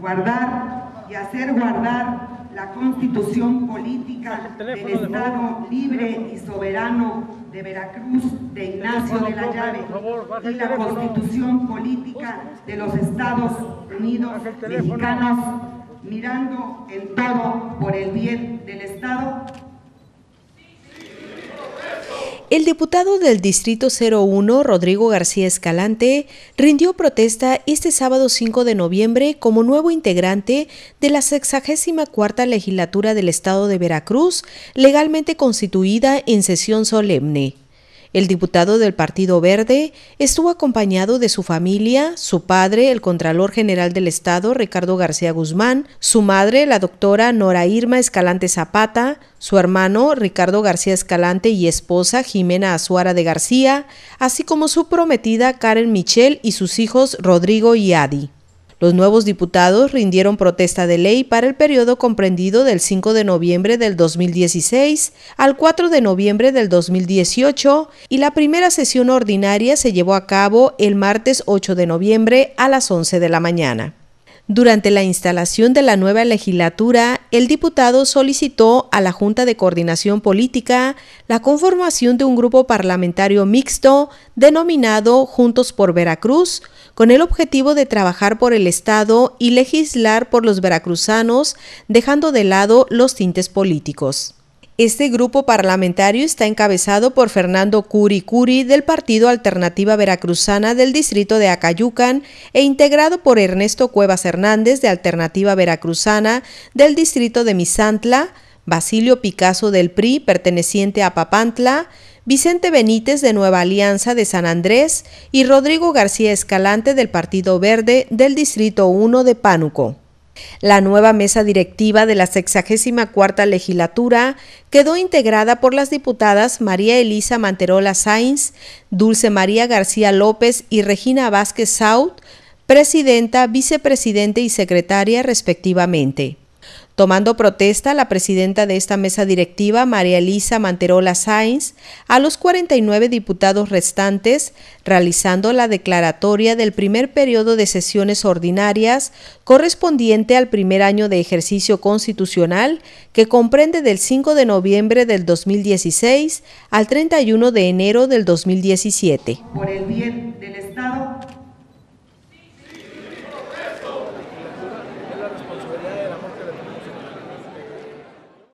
guardar y hacer guardar la constitución política del Estado libre y soberano de Veracruz de Ignacio de la Llave y la constitución política de los Estados Unidos mexicanos mirando en todo por el bien del Estado el diputado del Distrito 01, Rodrigo García Escalante, rindió protesta este sábado 5 de noviembre como nuevo integrante de la 64 legislatura del Estado de Veracruz, legalmente constituida en sesión solemne. El diputado del Partido Verde estuvo acompañado de su familia, su padre, el Contralor General del Estado, Ricardo García Guzmán, su madre, la doctora Nora Irma Escalante Zapata, su hermano, Ricardo García Escalante, y esposa, Jimena Azuara de García, así como su prometida, Karen Michel, y sus hijos, Rodrigo y Adi. Los nuevos diputados rindieron protesta de ley para el periodo comprendido del 5 de noviembre del 2016 al 4 de noviembre del 2018 y la primera sesión ordinaria se llevó a cabo el martes 8 de noviembre a las 11 de la mañana. Durante la instalación de la nueva legislatura, el diputado solicitó a la Junta de Coordinación Política la conformación de un grupo parlamentario mixto denominado Juntos por Veracruz, con el objetivo de trabajar por el Estado y legislar por los veracruzanos, dejando de lado los tintes políticos. Este grupo parlamentario está encabezado por Fernando Curi del Partido Alternativa Veracruzana del distrito de Acayucan e integrado por Ernesto Cuevas Hernández de Alternativa Veracruzana del distrito de Misantla, Basilio Picasso del PRI perteneciente a Papantla, Vicente Benítez de Nueva Alianza de San Andrés y Rodrigo García Escalante del Partido Verde del Distrito 1 de Pánuco. La nueva mesa directiva de la 64 legislatura quedó integrada por las diputadas María Elisa Manterola Sainz, Dulce María García López y Regina Vázquez Saut, presidenta, vicepresidente y secretaria respectivamente. Tomando protesta, la presidenta de esta mesa directiva, María Elisa Manterola Sainz, a los 49 diputados restantes, realizando la declaratoria del primer periodo de sesiones ordinarias correspondiente al primer año de ejercicio constitucional, que comprende del 5 de noviembre del 2016 al 31 de enero del 2017. Por el